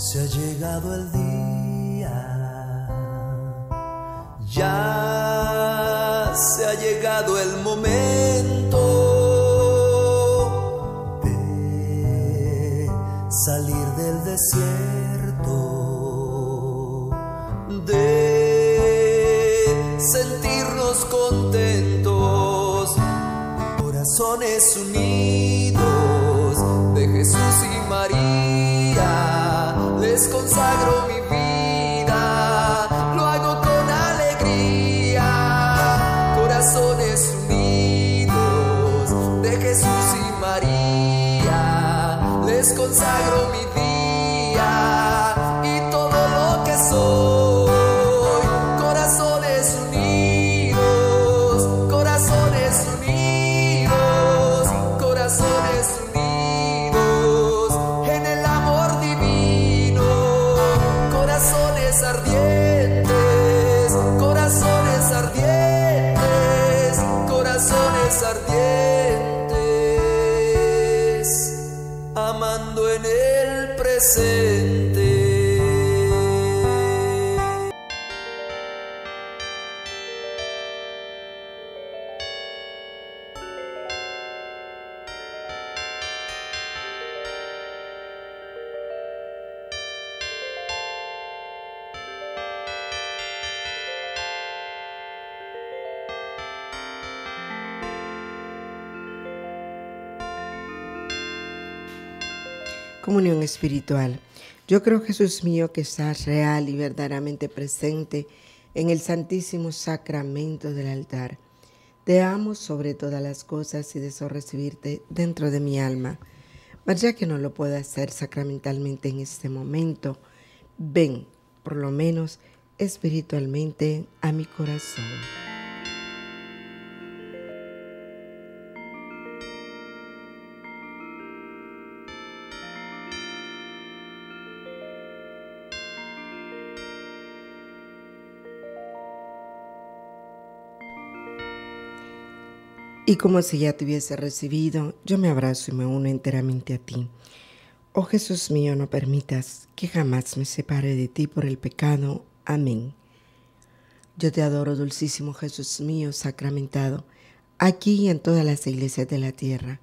Se ha llegado el día, ya se ha llegado el momento de salir del desierto, de sentirnos contentos, corazones unidos de Jesús y María les consagro mi vida, lo hago con alegría, corazones unidos de Jesús y María, les consagro mi vida. Comunión espiritual. Yo creo, Jesús mío, que estás real y verdaderamente presente en el Santísimo Sacramento del altar. Te amo sobre todas las cosas y deseo recibirte dentro de mi alma. Mas ya que no lo puedo hacer sacramentalmente en este momento, ven, por lo menos espiritualmente, a mi corazón. Y como si ya te hubiese recibido, yo me abrazo y me uno enteramente a ti. Oh Jesús mío, no permitas que jamás me separe de ti por el pecado. Amén. Yo te adoro, dulcísimo Jesús mío, sacramentado, aquí y en todas las iglesias de la tierra.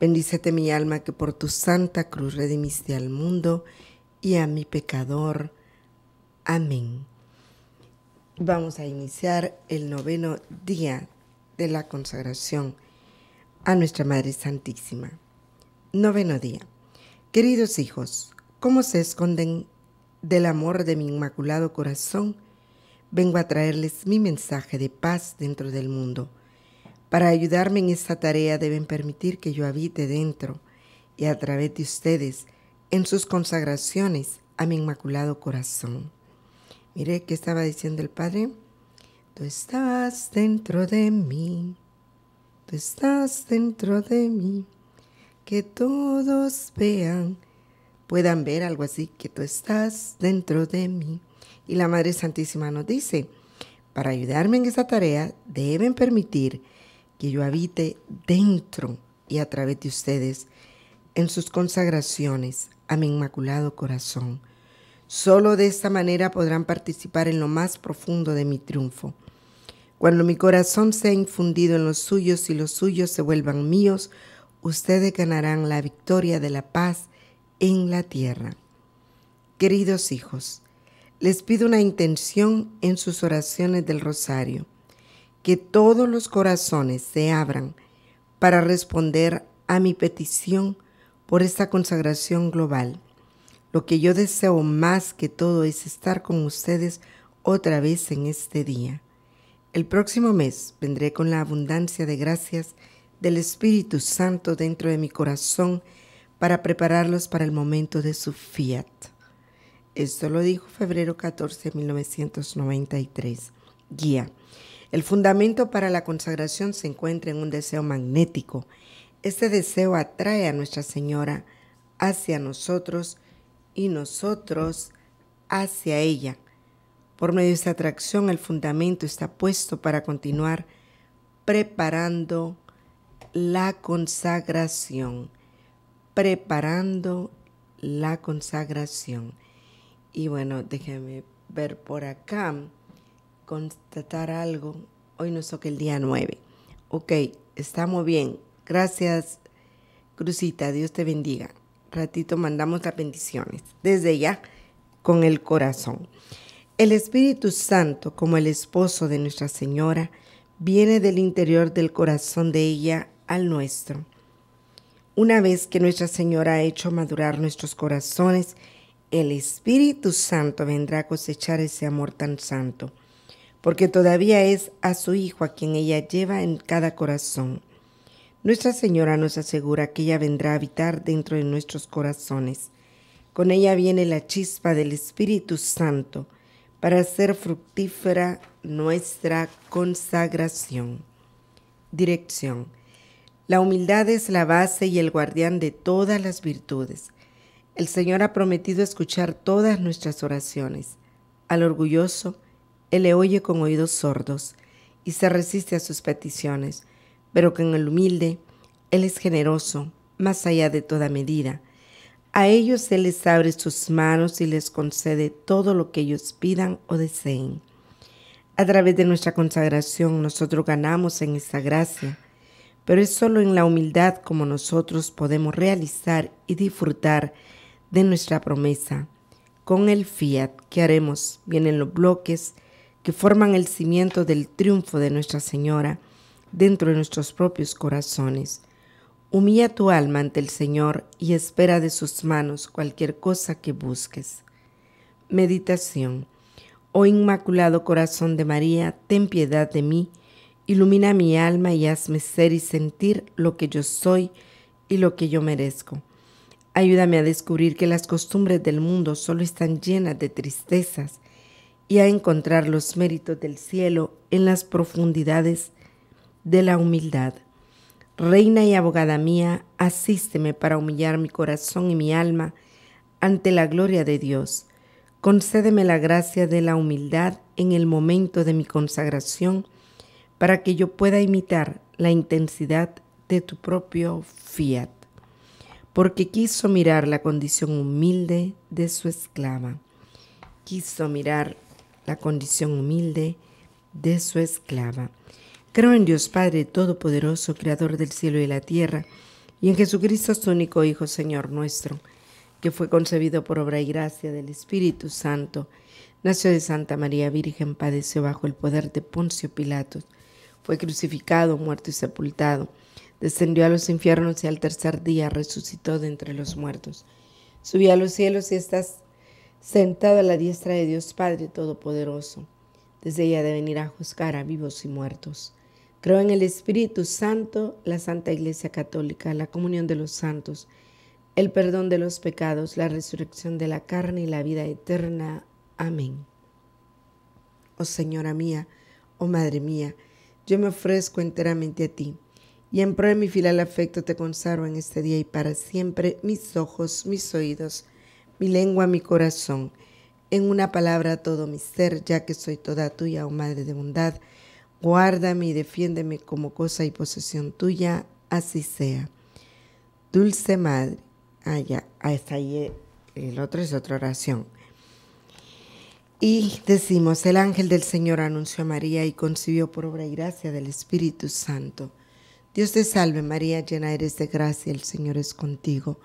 Bendícete mi alma que por tu santa cruz redimiste al mundo y a mi pecador. Amén. Vamos a iniciar el noveno día de la consagración a nuestra Madre Santísima. Noveno día. Queridos hijos, ¿cómo se esconden del amor de mi inmaculado corazón? Vengo a traerles mi mensaje de paz dentro del mundo. Para ayudarme en esta tarea deben permitir que yo habite dentro y a través de ustedes en sus consagraciones a mi inmaculado corazón. Mire qué estaba diciendo el Padre. Tú estás dentro de mí, tú estás dentro de mí, que todos vean, puedan ver algo así, que tú estás dentro de mí. Y la Madre Santísima nos dice, para ayudarme en esta tarea deben permitir que yo habite dentro y a través de ustedes en sus consagraciones a mi inmaculado corazón. Solo de esta manera podrán participar en lo más profundo de mi triunfo. Cuando mi corazón sea infundido en los suyos y los suyos se vuelvan míos, ustedes ganarán la victoria de la paz en la tierra. Queridos hijos, les pido una intención en sus oraciones del rosario, que todos los corazones se abran para responder a mi petición por esta consagración global. Lo que yo deseo más que todo es estar con ustedes otra vez en este día. El próximo mes vendré con la abundancia de gracias del Espíritu Santo dentro de mi corazón para prepararlos para el momento de su fiat. Esto lo dijo febrero 14 1993. Guía. El fundamento para la consagración se encuentra en un deseo magnético. Este deseo atrae a Nuestra Señora hacia nosotros y nosotros hacia ella. Por medio de esta atracción, el fundamento está puesto para continuar preparando la consagración, preparando la consagración. Y bueno, déjenme ver por acá, constatar algo. Hoy nos toca el día 9. Ok, estamos bien. Gracias, Crucita. Dios te bendiga. Ratito mandamos las bendiciones. Desde ya, con el corazón. El Espíritu Santo, como el esposo de Nuestra Señora, viene del interior del corazón de ella al nuestro. Una vez que Nuestra Señora ha hecho madurar nuestros corazones, el Espíritu Santo vendrá a cosechar ese amor tan santo, porque todavía es a su Hijo a quien ella lleva en cada corazón. Nuestra Señora nos asegura que ella vendrá a habitar dentro de nuestros corazones. Con ella viene la chispa del Espíritu Santo, para hacer fructífera nuestra consagración. Dirección. La humildad es la base y el guardián de todas las virtudes. El Señor ha prometido escuchar todas nuestras oraciones. Al orgulloso, Él le oye con oídos sordos y se resiste a sus peticiones, pero en el humilde, Él es generoso, más allá de toda medida a ellos se les abre sus manos y les concede todo lo que ellos pidan o deseen. A través de nuestra consagración nosotros ganamos en esta gracia, pero es solo en la humildad como nosotros podemos realizar y disfrutar de nuestra promesa. Con el fiat que haremos vienen los bloques que forman el cimiento del triunfo de Nuestra Señora dentro de nuestros propios corazones. Humilla tu alma ante el Señor y espera de sus manos cualquier cosa que busques. Meditación. Oh Inmaculado Corazón de María, ten piedad de mí, ilumina mi alma y hazme ser y sentir lo que yo soy y lo que yo merezco. Ayúdame a descubrir que las costumbres del mundo solo están llenas de tristezas y a encontrar los méritos del cielo en las profundidades de la humildad. Reina y abogada mía, asísteme para humillar mi corazón y mi alma ante la gloria de Dios. Concédeme la gracia de la humildad en el momento de mi consagración, para que yo pueda imitar la intensidad de tu propio fiat, porque quiso mirar la condición humilde de su esclava. Quiso mirar la condición humilde de su esclava. Creo en Dios Padre Todopoderoso, Creador del cielo y la tierra, y en Jesucristo su único Hijo, Señor nuestro, que fue concebido por obra y gracia del Espíritu Santo, nació de Santa María Virgen, padeció bajo el poder de Poncio Pilatos, fue crucificado, muerto y sepultado, descendió a los infiernos y al tercer día resucitó de entre los muertos. Subió a los cielos y estás sentado a la diestra de Dios Padre Todopoderoso. Desde ella de venir a juzgar a vivos y muertos. Creo en el Espíritu Santo, la Santa Iglesia Católica, la comunión de los santos, el perdón de los pecados, la resurrección de la carne y la vida eterna. Amén. Oh Señora mía, oh Madre mía, yo me ofrezco enteramente a ti, y en pro de mi filial afecto te consagro en este día y para siempre mis ojos, mis oídos, mi lengua, mi corazón, en una palabra todo mi ser, ya que soy toda tuya, oh Madre de bondad, Guárdame y defiéndeme como cosa y posesión tuya, así sea. Dulce Madre. Ah, ya, ah, está ahí eh, el otro es otra oración. Y decimos, el ángel del Señor anunció a María y concibió por obra y gracia del Espíritu Santo. Dios te salve María, llena eres de gracia, el Señor es contigo.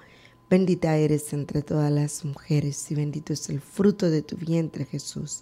Bendita eres entre todas las mujeres y bendito es el fruto de tu vientre Jesús.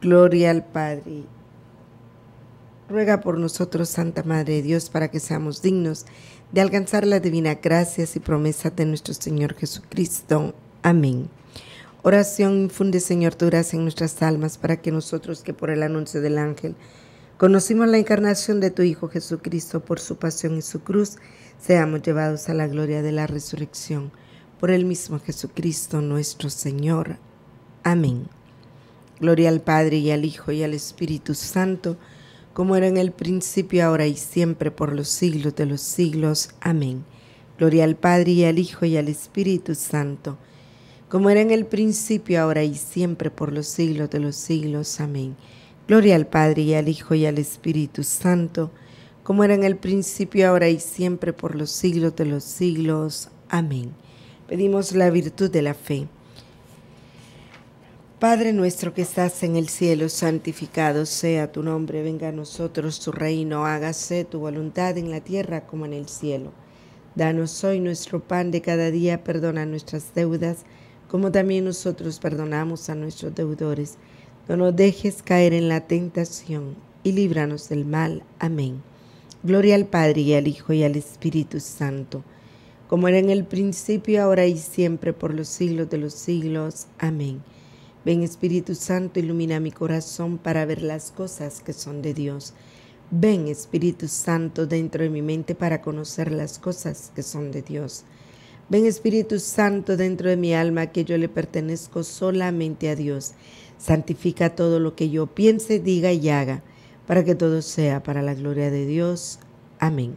Gloria al Padre. Ruega por nosotros, Santa Madre de Dios, para que seamos dignos de alcanzar las divinas gracias y promesas de nuestro Señor Jesucristo. Amén. Oración infunde, Señor, tu gracia en nuestras almas, para que nosotros que por el anuncio del ángel conocimos la encarnación de tu Hijo Jesucristo por su pasión y su cruz, seamos llevados a la gloria de la resurrección. Por el mismo Jesucristo nuestro Señor. Amén. Gloria al Padre y al Hijo y al Espíritu Santo, como era en el principio, ahora y siempre, por los siglos de los siglos. Amén. Gloria al Padre y al Hijo y al Espíritu Santo, como era en el principio, ahora y siempre, por los siglos de los siglos. Amén. Gloria al Padre y al Hijo y al Espíritu Santo, como era en el principio, ahora y siempre, por los siglos de los siglos. Amén. Pedimos la virtud de la fe. Padre nuestro que estás en el cielo, santificado sea tu nombre, venga a nosotros tu reino, hágase tu voluntad en la tierra como en el cielo. Danos hoy nuestro pan de cada día, perdona nuestras deudas, como también nosotros perdonamos a nuestros deudores. No nos dejes caer en la tentación y líbranos del mal. Amén. Gloria al Padre y al Hijo y al Espíritu Santo, como era en el principio, ahora y siempre, por los siglos de los siglos. Amén. Ven Espíritu Santo, ilumina mi corazón para ver las cosas que son de Dios. Ven Espíritu Santo dentro de mi mente para conocer las cosas que son de Dios. Ven Espíritu Santo dentro de mi alma que yo le pertenezco solamente a Dios. Santifica todo lo que yo piense, diga y haga, para que todo sea para la gloria de Dios. Amén.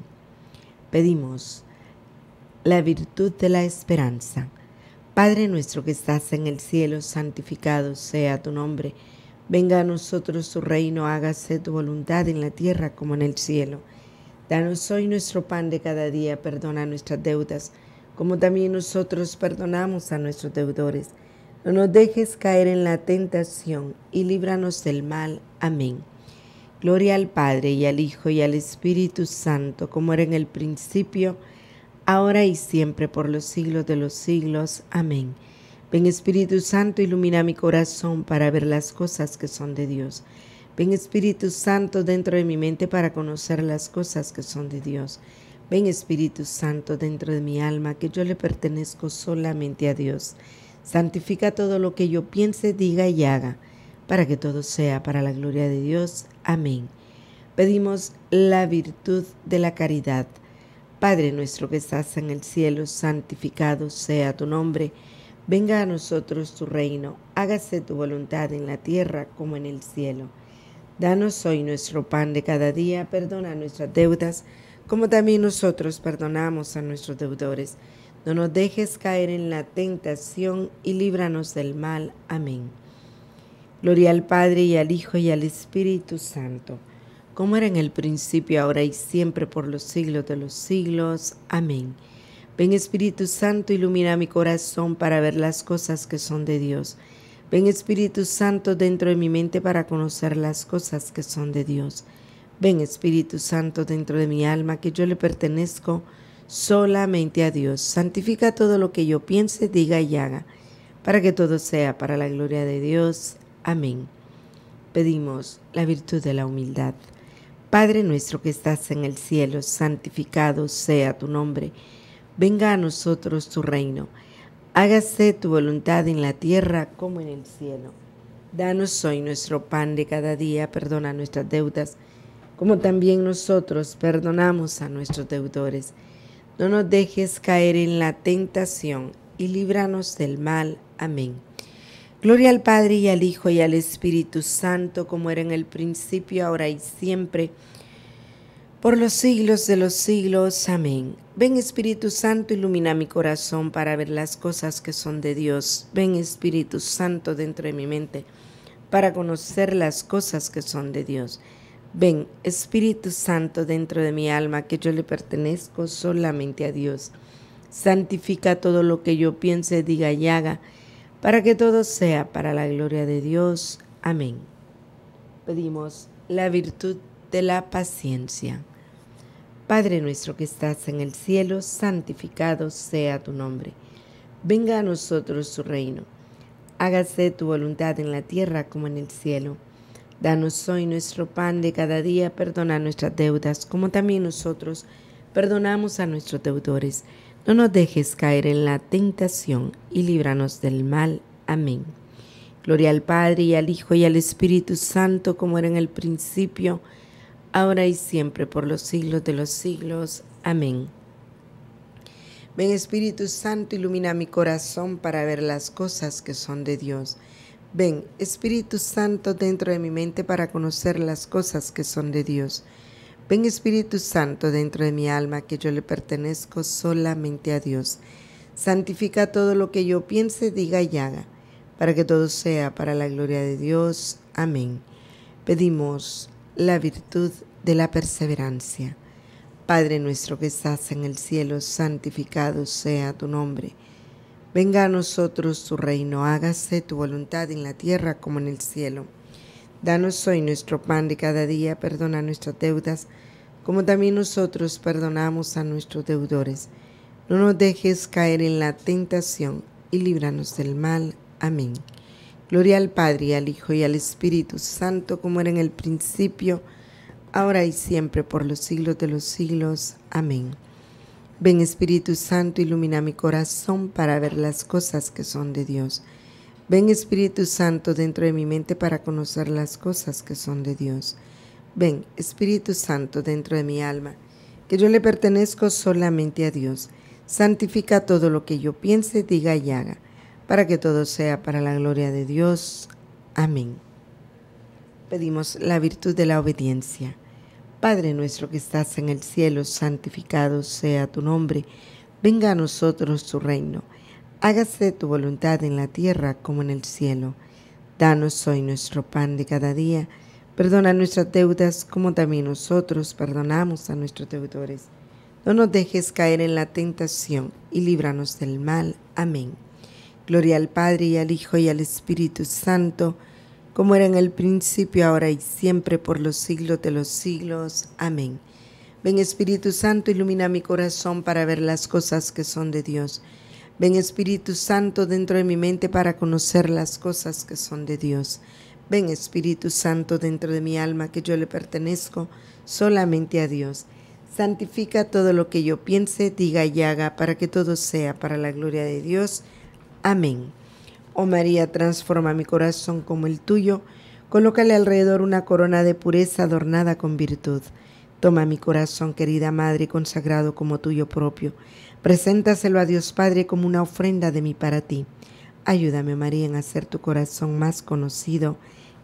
Pedimos la virtud de la esperanza. Padre nuestro que estás en el cielo, santificado sea tu nombre. Venga a nosotros tu reino, hágase tu voluntad en la tierra como en el cielo. Danos hoy nuestro pan de cada día, perdona nuestras deudas, como también nosotros perdonamos a nuestros deudores. No nos dejes caer en la tentación y líbranos del mal. Amén. Gloria al Padre y al Hijo y al Espíritu Santo, como era en el principio, ahora y siempre, por los siglos de los siglos. Amén. Ven Espíritu Santo, ilumina mi corazón para ver las cosas que son de Dios. Ven Espíritu Santo dentro de mi mente para conocer las cosas que son de Dios. Ven Espíritu Santo dentro de mi alma, que yo le pertenezco solamente a Dios. Santifica todo lo que yo piense, diga y haga, para que todo sea para la gloria de Dios. Amén. Pedimos la virtud de la caridad. Padre nuestro que estás en el cielo, santificado sea tu nombre. Venga a nosotros tu reino, hágase tu voluntad en la tierra como en el cielo. Danos hoy nuestro pan de cada día, perdona nuestras deudas, como también nosotros perdonamos a nuestros deudores. No nos dejes caer en la tentación y líbranos del mal. Amén. Gloria al Padre y al Hijo y al Espíritu Santo como era en el principio, ahora y siempre, por los siglos de los siglos. Amén. Ven Espíritu Santo, ilumina mi corazón para ver las cosas que son de Dios. Ven Espíritu Santo dentro de mi mente para conocer las cosas que son de Dios. Ven Espíritu Santo dentro de mi alma, que yo le pertenezco solamente a Dios. Santifica todo lo que yo piense, diga y haga, para que todo sea para la gloria de Dios. Amén. Pedimos la virtud de la humildad. Padre nuestro que estás en el cielo, santificado sea tu nombre. Venga a nosotros tu reino. Hágase tu voluntad en la tierra como en el cielo. Danos hoy nuestro pan de cada día, perdona nuestras deudas, como también nosotros perdonamos a nuestros deudores. No nos dejes caer en la tentación y líbranos del mal. Amén. Gloria al Padre y al Hijo y al Espíritu Santo, como era en el principio, ahora y siempre, por los siglos de los siglos. Amén. Ven Espíritu Santo, ilumina mi corazón para ver las cosas que son de Dios. Ven Espíritu Santo dentro de mi mente para conocer las cosas que son de Dios. Ven Espíritu Santo dentro de mi alma, que yo le pertenezco solamente a Dios. Santifica todo lo que yo piense, diga y haga para que todo sea para la gloria de Dios. Amén. Pedimos la virtud de la paciencia. Padre nuestro que estás en el cielo, santificado sea tu nombre. Venga a nosotros su reino. Hágase tu voluntad en la tierra como en el cielo. Danos hoy nuestro pan de cada día, perdona nuestras deudas como también nosotros perdonamos a nuestros deudores no nos dejes caer en la tentación y líbranos del mal. Amén. Gloria al Padre y al Hijo y al Espíritu Santo, como era en el principio, ahora y siempre, por los siglos de los siglos. Amén. Ven Espíritu Santo, ilumina mi corazón para ver las cosas que son de Dios. Ven Espíritu Santo dentro de mi mente para conocer las cosas que son de Dios. Ven Espíritu Santo dentro de mi alma, que yo le pertenezco solamente a Dios. Santifica todo lo que yo piense, diga y haga, para que todo sea para la gloria de Dios. Amén. Pedimos la virtud de la perseverancia. Padre nuestro que estás en el cielo, santificado sea tu nombre. Venga a nosotros tu reino, hágase tu voluntad en la tierra como en el cielo. Danos hoy nuestro pan de cada día, perdona nuestras deudas, como también nosotros perdonamos a nuestros deudores. No nos dejes caer en la tentación y líbranos del mal. Amén. Gloria al Padre, al Hijo y al Espíritu Santo, como era en el principio, ahora y siempre, por los siglos de los siglos. Amén. Ven Espíritu Santo, ilumina mi corazón para ver las cosas que son de Dios Ven Espíritu Santo dentro de mi mente para conocer las cosas que son de Dios. Ven Espíritu Santo dentro de mi alma, que yo le pertenezco solamente a Dios. Santifica todo lo que yo piense, diga y haga, para que todo sea para la gloria de Dios. Amén. Pedimos la virtud de la obediencia. Padre nuestro que estás en el cielo, santificado sea tu nombre. Venga a nosotros tu reino Hágase tu voluntad en la tierra como en el cielo. Danos hoy nuestro pan de cada día. Perdona nuestras deudas como también nosotros perdonamos a nuestros deudores. No nos dejes caer en la tentación y líbranos del mal. Amén. Gloria al Padre y al Hijo y al Espíritu Santo, como era en el principio, ahora y siempre, por los siglos de los siglos. Amén. Ven Espíritu Santo, ilumina mi corazón para ver las cosas que son de Dios Ven Espíritu Santo dentro de mi mente para conocer las cosas que son de Dios. Ven Espíritu Santo dentro de mi alma que yo le pertenezco solamente a Dios. Santifica todo lo que yo piense, diga y haga para que todo sea para la gloria de Dios. Amén. Oh María, transforma mi corazón como el tuyo. Colócale alrededor una corona de pureza adornada con virtud Toma mi corazón, querida Madre, consagrado como tuyo propio. Preséntaselo a Dios Padre como una ofrenda de mí para ti. Ayúdame, María, en hacer tu corazón más conocido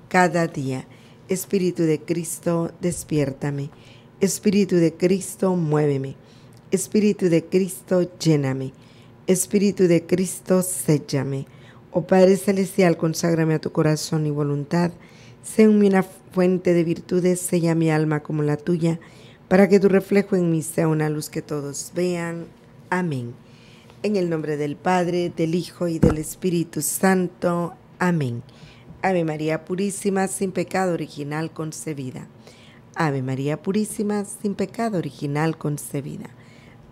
cada día. Espíritu de Cristo, despiértame. Espíritu de Cristo, muéveme. Espíritu de Cristo, lléname. Espíritu de Cristo, séllame. Oh Padre Celestial, conságrame a tu corazón y voluntad. Sé en fuente de virtudes, sella mi alma como la tuya, para que tu reflejo en mí sea una luz que todos vean. Amén. En el nombre del Padre, del Hijo y del Espíritu Santo. Amén. Ave María Purísima, sin pecado original concebida. Ave María Purísima, sin pecado original concebida.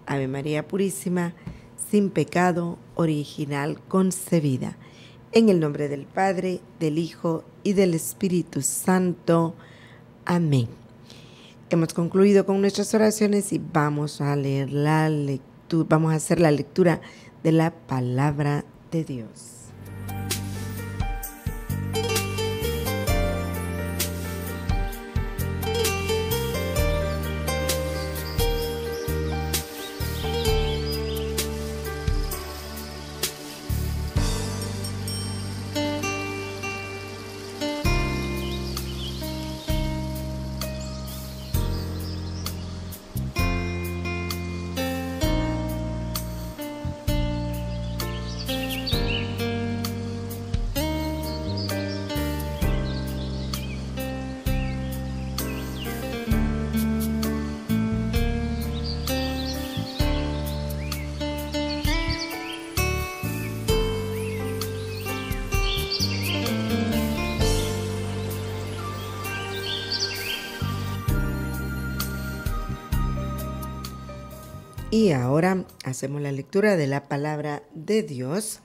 Ave María Purísima, sin pecado original concebida. En el nombre del Padre, del Hijo y del Espíritu Santo. Amén. Hemos concluido con nuestras oraciones y vamos a leer la lectura, vamos a hacer la lectura de la palabra de Dios. Y ahora hacemos la lectura de la palabra de Dios.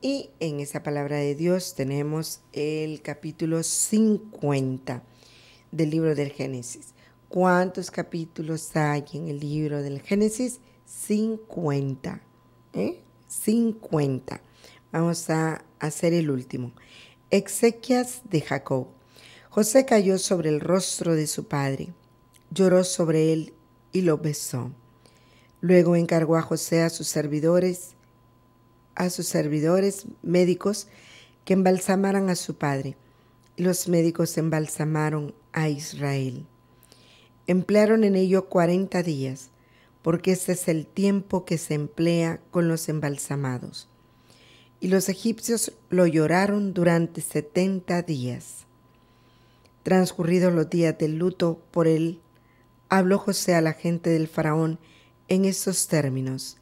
Y en esa palabra de Dios tenemos el capítulo 50 del libro del Génesis. ¿Cuántos capítulos hay en el libro del Génesis? 50. 50. ¿eh? Vamos a hacer el último. Exequias de Jacob. José cayó sobre el rostro de su padre, lloró sobre él y lo besó. Luego encargó a José a sus servidores, a sus servidores médicos que embalsamaran a su padre. Los médicos embalsamaron a Israel. Emplearon en ello cuarenta días, porque ese es el tiempo que se emplea con los embalsamados. Y los egipcios lo lloraron durante setenta días. Transcurridos los días del luto por él, habló José a la gente del faraón en estos términos.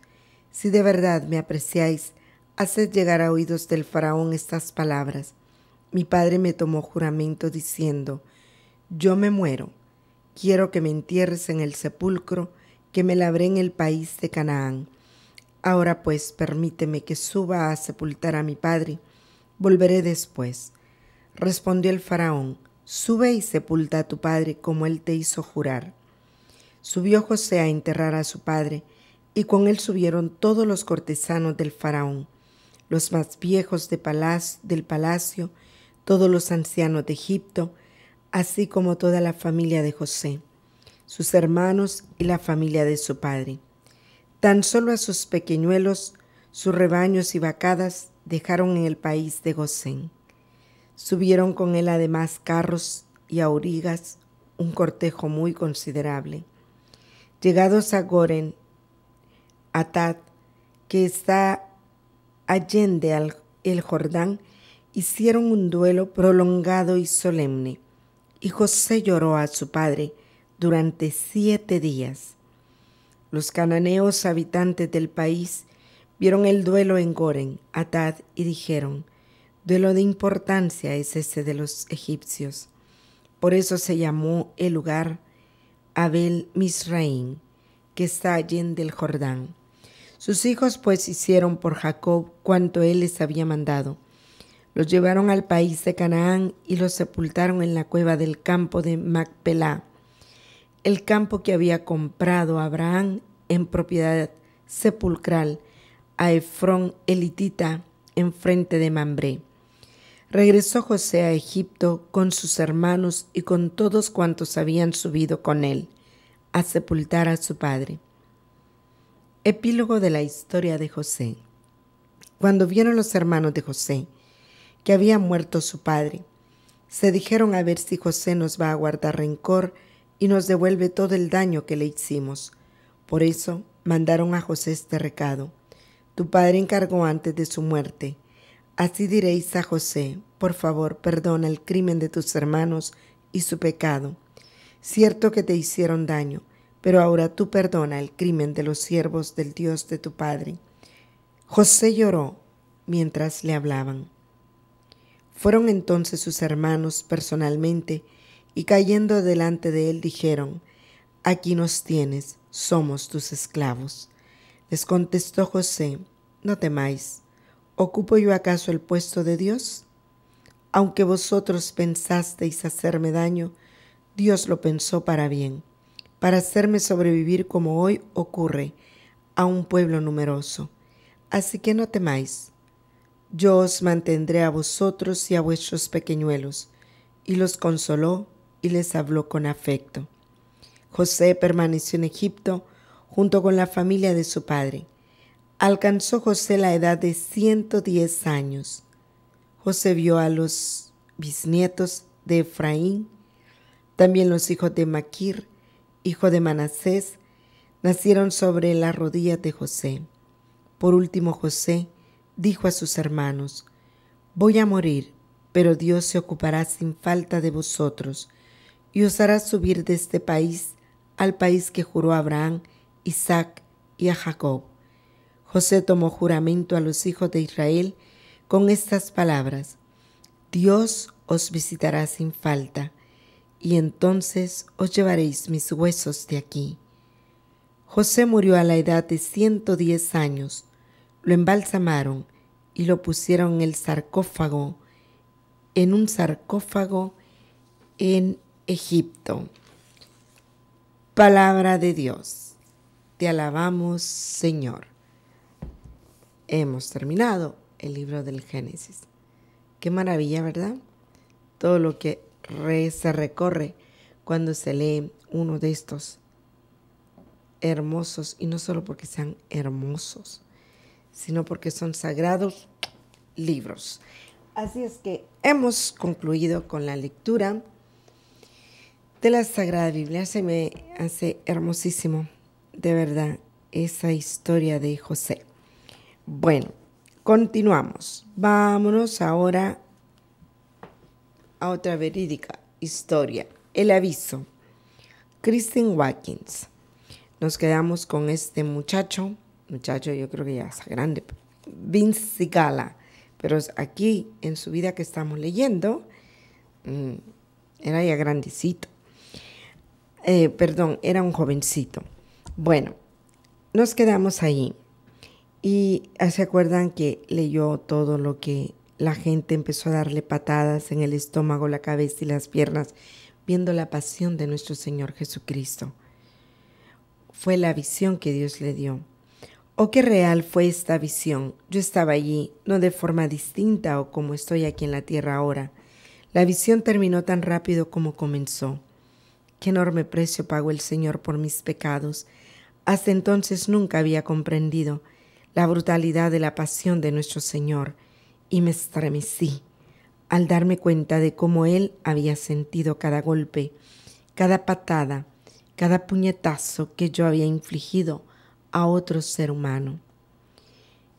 Si de verdad me apreciáis, haced llegar a oídos del faraón estas palabras. Mi padre me tomó juramento diciendo, yo me muero, quiero que me entierres en el sepulcro, que me labré en el país de Canaán. Ahora pues permíteme que suba a sepultar a mi padre, volveré después. Respondió el faraón, sube y sepulta a tu padre como él te hizo jurar subió José a enterrar a su padre, y con él subieron todos los cortesanos del faraón, los más viejos de del palacio, todos los ancianos de Egipto, así como toda la familia de José, sus hermanos y la familia de su padre. Tan solo a sus pequeñuelos, sus rebaños y vacadas dejaron en el país de Gosén. Subieron con él además carros y aurigas, un cortejo muy considerable. Llegados a Goren, Atad, que está allende al, el Jordán, hicieron un duelo prolongado y solemne, y José lloró a su padre durante siete días. Los cananeos habitantes del país vieron el duelo en Goren, Atad, y dijeron, duelo de importancia es ese de los egipcios. Por eso se llamó el lugar Abel Misraín, que está allí del Jordán. Sus hijos pues hicieron por Jacob cuanto él les había mandado. Los llevaron al país de Canaán y los sepultaron en la cueva del campo de Macpelá, el campo que había comprado Abraham en propiedad sepulcral a Efrón elitita frente de Mambré. Regresó José a Egipto con sus hermanos y con todos cuantos habían subido con él, a sepultar a su padre. Epílogo de la historia de José. Cuando vieron los hermanos de José que había muerto su padre, se dijeron a ver si José nos va a guardar rencor y nos devuelve todo el daño que le hicimos. Por eso mandaron a José este recado. Tu padre encargó antes de su muerte Así diréis a José, por favor, perdona el crimen de tus hermanos y su pecado. Cierto que te hicieron daño, pero ahora tú perdona el crimen de los siervos del Dios de tu Padre. José lloró mientras le hablaban. Fueron entonces sus hermanos personalmente y cayendo delante de él dijeron, Aquí nos tienes, somos tus esclavos. Les contestó José, No temáis ¿Ocupo yo acaso el puesto de Dios? Aunque vosotros pensasteis hacerme daño, Dios lo pensó para bien, para hacerme sobrevivir como hoy ocurre a un pueblo numeroso. Así que no temáis. Yo os mantendré a vosotros y a vuestros pequeñuelos. Y los consoló y les habló con afecto. José permaneció en Egipto junto con la familia de su padre Alcanzó José la edad de 110 años. José vio a los bisnietos de Efraín, también los hijos de Maquir, hijo de Manasés, nacieron sobre las rodillas de José. Por último José dijo a sus hermanos, Voy a morir, pero Dios se ocupará sin falta de vosotros y os hará subir de este país al país que juró a Abraham, Isaac y a Jacob José tomó juramento a los hijos de Israel con estas palabras, Dios os visitará sin falta, y entonces os llevaréis mis huesos de aquí. José murió a la edad de 110 años, lo embalsamaron y lo pusieron en el sarcófago, en un sarcófago en Egipto. Palabra de Dios, te alabamos Señor hemos terminado el libro del Génesis. Qué maravilla, ¿verdad? Todo lo que se recorre cuando se lee uno de estos hermosos, y no solo porque sean hermosos, sino porque son sagrados libros. Así es que hemos concluido con la lectura de la Sagrada Biblia. Se me hace hermosísimo, de verdad, esa historia de José. Bueno, continuamos. Vámonos ahora a otra verídica historia, el aviso. Kristen Watkins. Nos quedamos con este muchacho, muchacho yo creo que ya está grande, Vince Gala. Pero aquí en su vida que estamos leyendo, mm, era ya grandecito. Eh, perdón, era un jovencito. Bueno, nos quedamos ahí. Y ah, se acuerdan que leyó todo lo que la gente empezó a darle patadas en el estómago, la cabeza y las piernas, viendo la pasión de nuestro Señor Jesucristo. Fue la visión que Dios le dio. ¿O oh, qué real fue esta visión? Yo estaba allí, no de forma distinta o como estoy aquí en la tierra ahora. La visión terminó tan rápido como comenzó. Qué enorme precio pagó el Señor por mis pecados. Hasta entonces nunca había comprendido la brutalidad de la pasión de nuestro Señor y me estremecí al darme cuenta de cómo Él había sentido cada golpe, cada patada, cada puñetazo que yo había infligido a otro ser humano.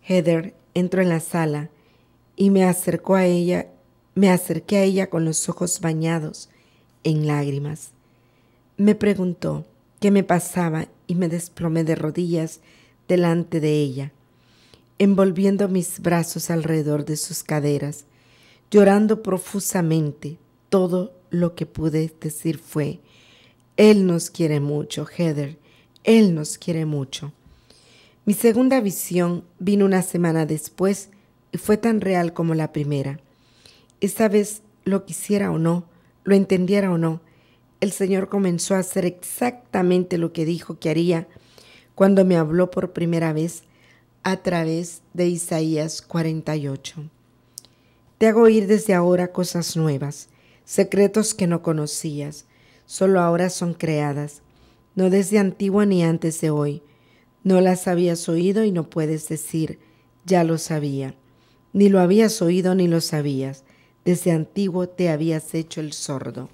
Heather entró en la sala y me acercó a ella, me acerqué a ella con los ojos bañados en lágrimas. Me preguntó qué me pasaba y me desplomé de rodillas delante de ella, envolviendo mis brazos alrededor de sus caderas, llorando profusamente. Todo lo que pude decir fue, Él nos quiere mucho, Heather, Él nos quiere mucho. Mi segunda visión vino una semana después y fue tan real como la primera. Esta vez, lo quisiera o no, lo entendiera o no, el Señor comenzó a hacer exactamente lo que dijo que haría cuando me habló por primera vez a través de Isaías 48. Te hago oír desde ahora cosas nuevas, secretos que no conocías, solo ahora son creadas, no desde antiguo ni antes de hoy. No las habías oído y no puedes decir, ya lo sabía. Ni lo habías oído ni lo sabías, desde antiguo te habías hecho el sordo.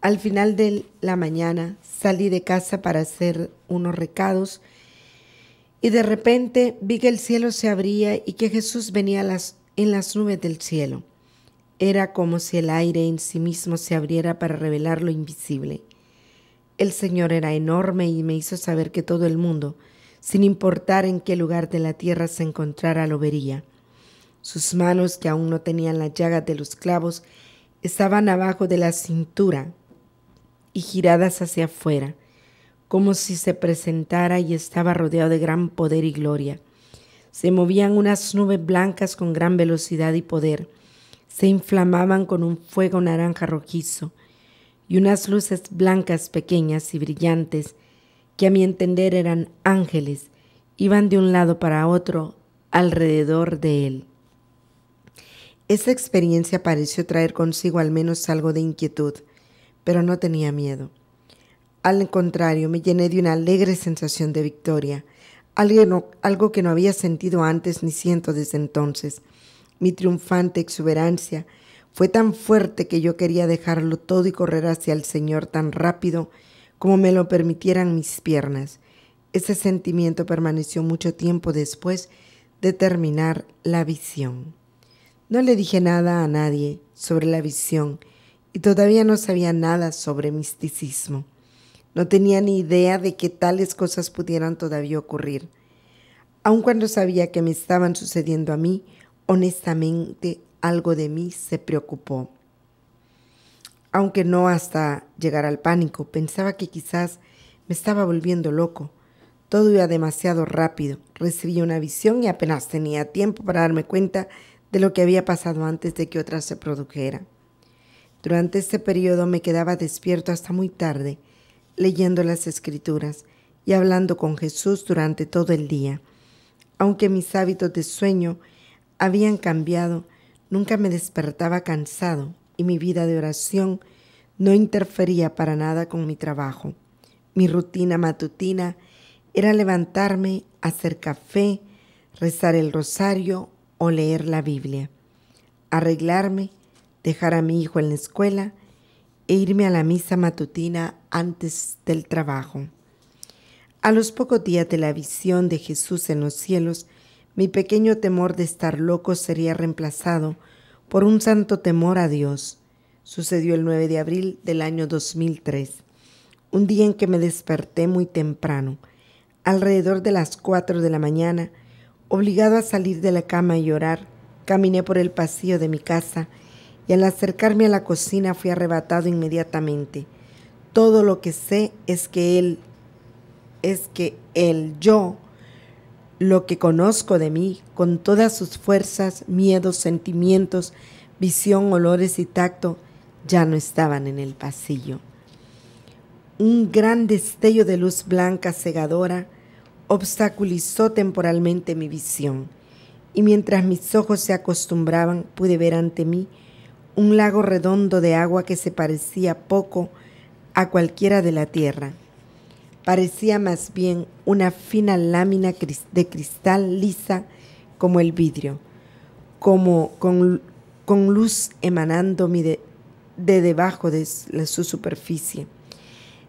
Al final de la mañana salí de casa para hacer unos recados y de repente vi que el cielo se abría y que Jesús venía las, en las nubes del cielo. Era como si el aire en sí mismo se abriera para revelar lo invisible. El Señor era enorme y me hizo saber que todo el mundo, sin importar en qué lugar de la tierra se encontrara, lo vería. Sus manos, que aún no tenían las llagas de los clavos, estaban abajo de la cintura y giradas hacia afuera como si se presentara y estaba rodeado de gran poder y gloria. Se movían unas nubes blancas con gran velocidad y poder. Se inflamaban con un fuego naranja rojizo y unas luces blancas pequeñas y brillantes que a mi entender eran ángeles, iban de un lado para otro alrededor de él. Esa experiencia pareció traer consigo al menos algo de inquietud, pero no tenía miedo. Al contrario, me llené de una alegre sensación de victoria, algo que no había sentido antes ni siento desde entonces. Mi triunfante exuberancia fue tan fuerte que yo quería dejarlo todo y correr hacia el Señor tan rápido como me lo permitieran mis piernas. Ese sentimiento permaneció mucho tiempo después de terminar la visión. No le dije nada a nadie sobre la visión y todavía no sabía nada sobre misticismo. No tenía ni idea de que tales cosas pudieran todavía ocurrir. Aun cuando sabía que me estaban sucediendo a mí, honestamente algo de mí se preocupó. Aunque no hasta llegar al pánico, pensaba que quizás me estaba volviendo loco. Todo iba demasiado rápido. Recibí una visión y apenas tenía tiempo para darme cuenta de lo que había pasado antes de que otra se produjera. Durante este periodo me quedaba despierto hasta muy tarde leyendo las escrituras y hablando con Jesús durante todo el día. Aunque mis hábitos de sueño habían cambiado, nunca me despertaba cansado y mi vida de oración no interfería para nada con mi trabajo. Mi rutina matutina era levantarme, hacer café, rezar el rosario o leer la Biblia, arreglarme, dejar a mi hijo en la escuela e irme a la misa matutina antes del trabajo. A los pocos días de la visión de Jesús en los cielos, mi pequeño temor de estar loco sería reemplazado por un santo temor a Dios. Sucedió el 9 de abril del año 2003, un día en que me desperté muy temprano, alrededor de las 4 de la mañana, obligado a salir de la cama y llorar, caminé por el pasillo de mi casa y al acercarme a la cocina fui arrebatado inmediatamente. Todo lo que sé es que él, es que él, yo, lo que conozco de mí, con todas sus fuerzas, miedos, sentimientos, visión, olores y tacto, ya no estaban en el pasillo. Un gran destello de luz blanca cegadora obstaculizó temporalmente mi visión, y mientras mis ojos se acostumbraban, pude ver ante mí un lago redondo de agua que se parecía poco a cualquiera de la tierra. Parecía más bien una fina lámina de cristal lisa como el vidrio, como con, luz emanando de, de debajo de su superficie.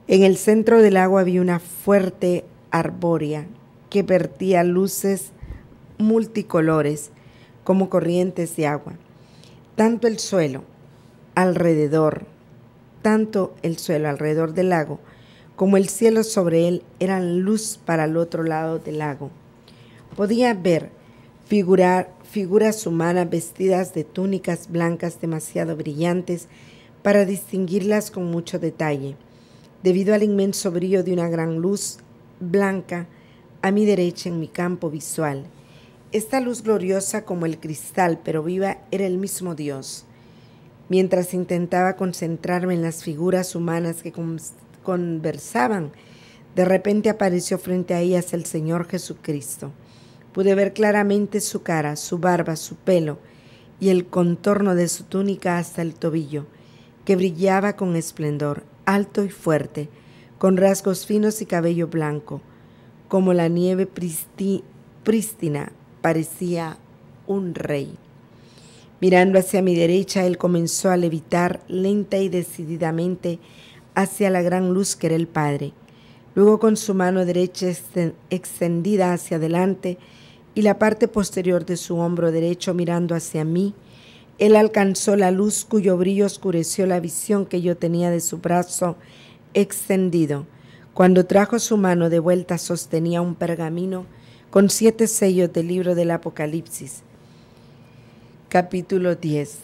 En el centro del agua había una fuerte arbórea que vertía luces multicolores como corrientes de agua tanto el suelo alrededor, tanto el suelo alrededor del lago, como el cielo sobre él eran luz para el otro lado del lago. Podía ver figurar, figuras humanas vestidas de túnicas blancas demasiado brillantes para distinguirlas con mucho detalle. Debido al inmenso brillo de una gran luz blanca a mi derecha en mi campo visual, esta luz gloriosa como el cristal, pero viva, era el mismo Dios. Mientras intentaba concentrarme en las figuras humanas que conversaban, de repente apareció frente a ellas el Señor Jesucristo. Pude ver claramente su cara, su barba, su pelo y el contorno de su túnica hasta el tobillo, que brillaba con esplendor, alto y fuerte, con rasgos finos y cabello blanco, como la nieve prístina, parecía un rey. Mirando hacia mi derecha, él comenzó a levitar lenta y decididamente hacia la gran luz que era el Padre. Luego con su mano derecha extendida hacia adelante y la parte posterior de su hombro derecho mirando hacia mí, él alcanzó la luz cuyo brillo oscureció la visión que yo tenía de su brazo extendido. Cuando trajo su mano de vuelta sostenía un pergamino con siete sellos del libro del Apocalipsis. Capítulo 10.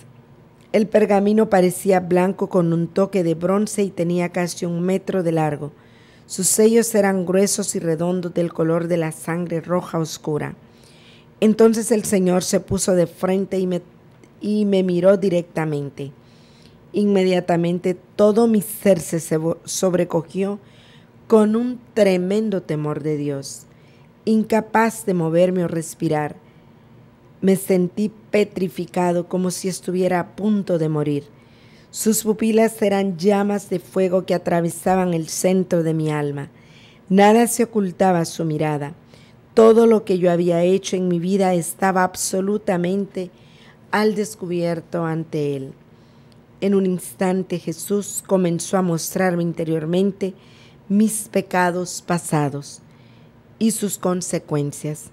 El pergamino parecía blanco con un toque de bronce y tenía casi un metro de largo. Sus sellos eran gruesos y redondos del color de la sangre roja oscura. Entonces el Señor se puso de frente y me, y me miró directamente. Inmediatamente todo mi ser se sobrecogió con un tremendo temor de Dios incapaz de moverme o respirar. Me sentí petrificado como si estuviera a punto de morir. Sus pupilas eran llamas de fuego que atravesaban el centro de mi alma. Nada se ocultaba a su mirada. Todo lo que yo había hecho en mi vida estaba absolutamente al descubierto ante él. En un instante Jesús comenzó a mostrarme interiormente mis pecados pasados y sus consecuencias.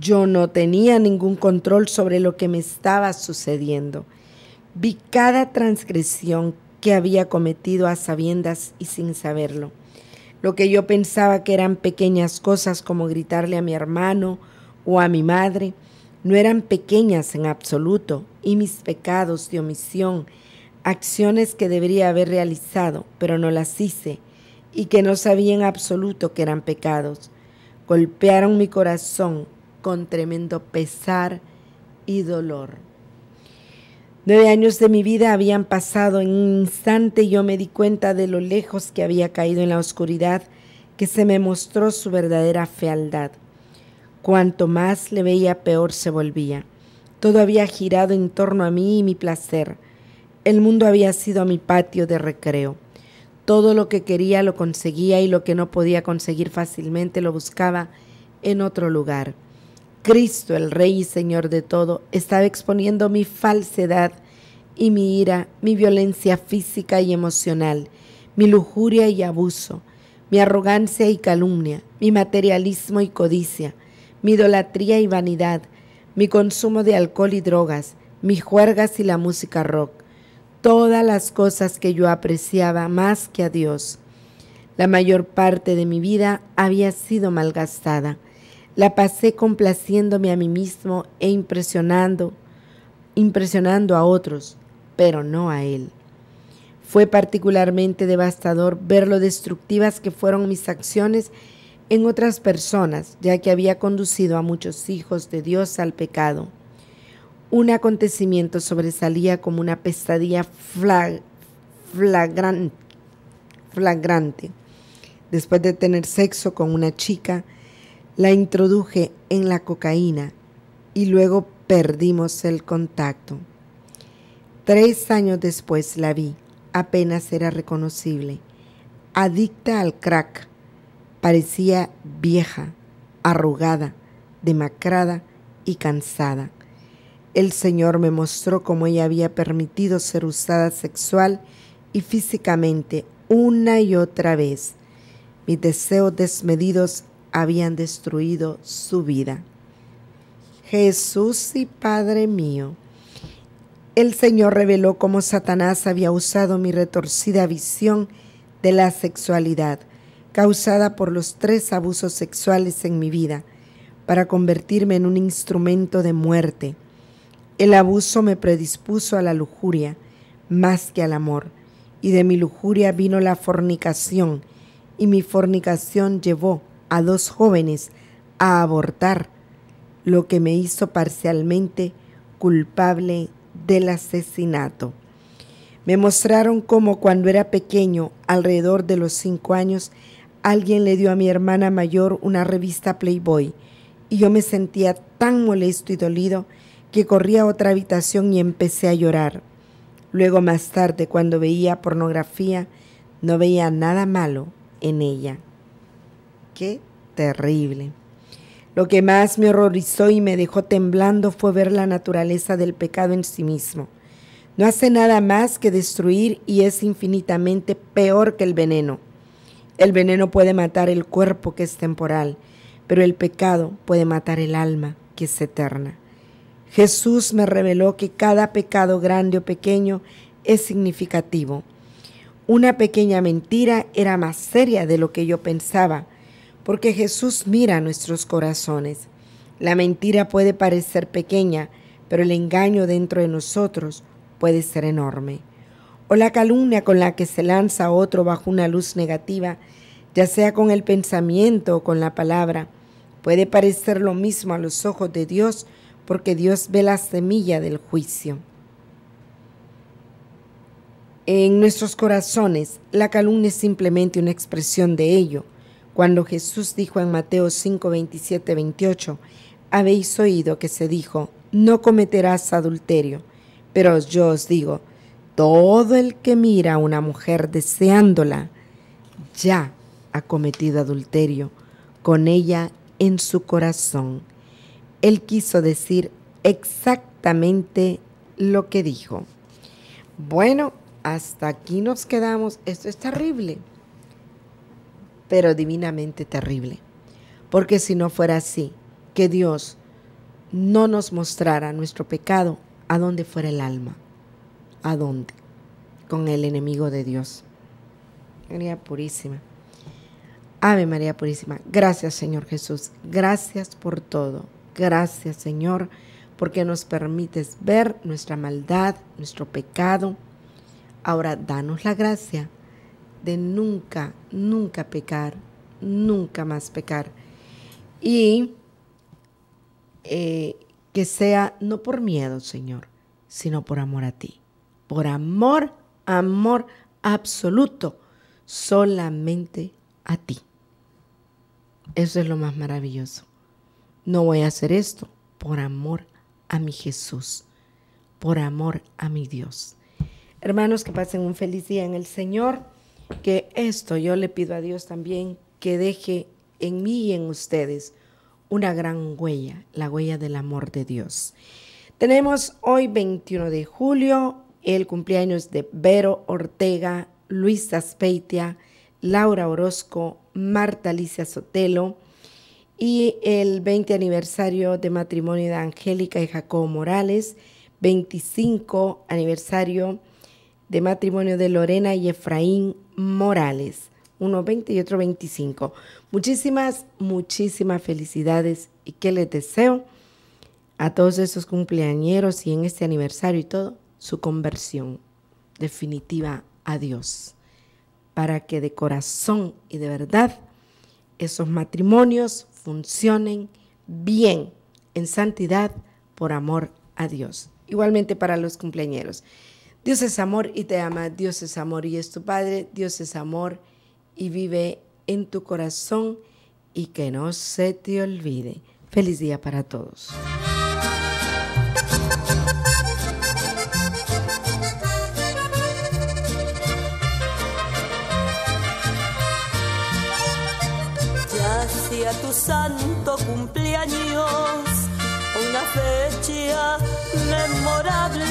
Yo no tenía ningún control sobre lo que me estaba sucediendo. Vi cada transgresión que había cometido a sabiendas y sin saberlo. Lo que yo pensaba que eran pequeñas cosas como gritarle a mi hermano o a mi madre, no eran pequeñas en absoluto, y mis pecados de omisión, acciones que debería haber realizado, pero no las hice, y que no sabía en absoluto que eran pecados, golpearon mi corazón con tremendo pesar y dolor. Nueve años de mi vida habían pasado en un instante y yo me di cuenta de lo lejos que había caído en la oscuridad que se me mostró su verdadera fealdad. Cuanto más le veía, peor se volvía. Todo había girado en torno a mí y mi placer. El mundo había sido mi patio de recreo. Todo lo que quería lo conseguía y lo que no podía conseguir fácilmente lo buscaba en otro lugar. Cristo, el Rey y Señor de todo, estaba exponiendo mi falsedad y mi ira, mi violencia física y emocional, mi lujuria y abuso, mi arrogancia y calumnia, mi materialismo y codicia, mi idolatría y vanidad, mi consumo de alcohol y drogas, mis juergas y la música rock, todas las cosas que yo apreciaba más que a Dios. La mayor parte de mi vida había sido malgastada. La pasé complaciéndome a mí mismo e impresionando, impresionando a otros, pero no a Él. Fue particularmente devastador ver lo destructivas que fueron mis acciones en otras personas, ya que había conducido a muchos hijos de Dios al pecado un acontecimiento sobresalía como una pesadilla flagrante. Después de tener sexo con una chica, la introduje en la cocaína y luego perdimos el contacto. Tres años después la vi, apenas era reconocible, adicta al crack, parecía vieja, arrugada, demacrada y cansada el Señor me mostró cómo ella había permitido ser usada sexual y físicamente una y otra vez. Mis deseos desmedidos habían destruido su vida. Jesús y Padre mío, el Señor reveló cómo Satanás había usado mi retorcida visión de la sexualidad, causada por los tres abusos sexuales en mi vida, para convertirme en un instrumento de muerte el abuso me predispuso a la lujuria más que al amor, y de mi lujuria vino la fornicación, y mi fornicación llevó a dos jóvenes a abortar, lo que me hizo parcialmente culpable del asesinato. Me mostraron cómo cuando era pequeño, alrededor de los cinco años, alguien le dio a mi hermana mayor una revista Playboy y yo me sentía tan molesto y dolido que corrí a otra habitación y empecé a llorar. Luego más tarde, cuando veía pornografía, no veía nada malo en ella. Qué terrible. Lo que más me horrorizó y me dejó temblando fue ver la naturaleza del pecado en sí mismo. No hace nada más que destruir y es infinitamente peor que el veneno. El veneno puede matar el cuerpo que es temporal, pero el pecado puede matar el alma que es eterna. Jesús me reveló que cada pecado grande o pequeño es significativo. Una pequeña mentira era más seria de lo que yo pensaba, porque Jesús mira nuestros corazones. La mentira puede parecer pequeña, pero el engaño dentro de nosotros puede ser enorme. O la calumnia con la que se lanza otro bajo una luz negativa, ya sea con el pensamiento o con la palabra, puede parecer lo mismo a los ojos de Dios, porque Dios ve la semilla del juicio. En nuestros corazones, la calumnia es simplemente una expresión de ello. Cuando Jesús dijo en Mateo 5, 27, 28, habéis oído que se dijo, no cometerás adulterio, pero yo os digo, todo el que mira a una mujer deseándola, ya ha cometido adulterio con ella en su corazón él quiso decir exactamente lo que dijo. Bueno, hasta aquí nos quedamos. Esto es terrible, pero divinamente terrible. Porque si no fuera así, que Dios no nos mostrara nuestro pecado, ¿a dónde fuera el alma? ¿A dónde? Con el enemigo de Dios. María Purísima. Ave María Purísima. Gracias Señor Jesús. Gracias por todo gracias, Señor, porque nos permites ver nuestra maldad, nuestro pecado. Ahora danos la gracia de nunca, nunca pecar, nunca más pecar. Y eh, que sea no por miedo, Señor, sino por amor a ti. Por amor, amor absoluto, solamente a ti. Eso es lo más maravilloso no voy a hacer esto por amor a mi Jesús, por amor a mi Dios. Hermanos, que pasen un feliz día en el Señor, que esto yo le pido a Dios también que deje en mí y en ustedes una gran huella, la huella del amor de Dios. Tenemos hoy 21 de julio el cumpleaños de Vero Ortega, Luisa Aspeitia, Laura Orozco, Marta Alicia Sotelo, y el 20 aniversario de matrimonio de Angélica y Jacobo Morales, 25 aniversario de matrimonio de Lorena y Efraín Morales, uno 20 y otro 25. Muchísimas, muchísimas felicidades y que les deseo a todos esos cumpleañeros y en este aniversario y todo, su conversión definitiva a Dios, para que de corazón y de verdad esos matrimonios funcionen bien en santidad por amor a Dios. Igualmente para los cumpleañeros. Dios es amor y te ama, Dios es amor y es tu Padre, Dios es amor y vive en tu corazón y que no se te olvide. Feliz día para todos. fecha memorable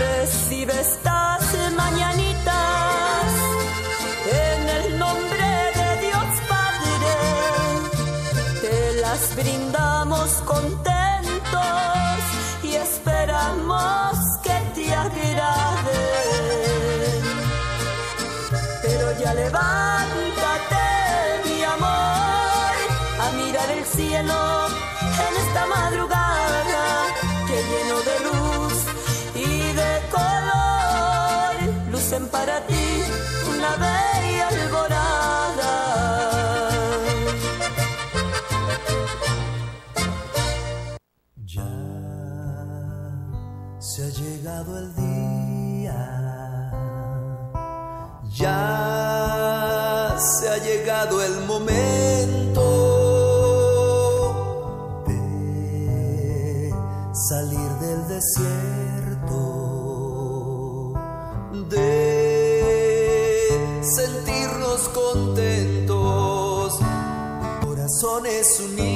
recibe estas mañanitas en el nombre de Dios Padre. Te las brindamos contentos y esperamos que te agrade. Pero ya levántate, mi amor, a mirar el cielo en esta madrugada que lleno de luz y de color lucen para ti una bella alborada. Ya se ha llegado el día. Ya se ha llegado el momento cierto de sentirnos contentos, corazones unidos.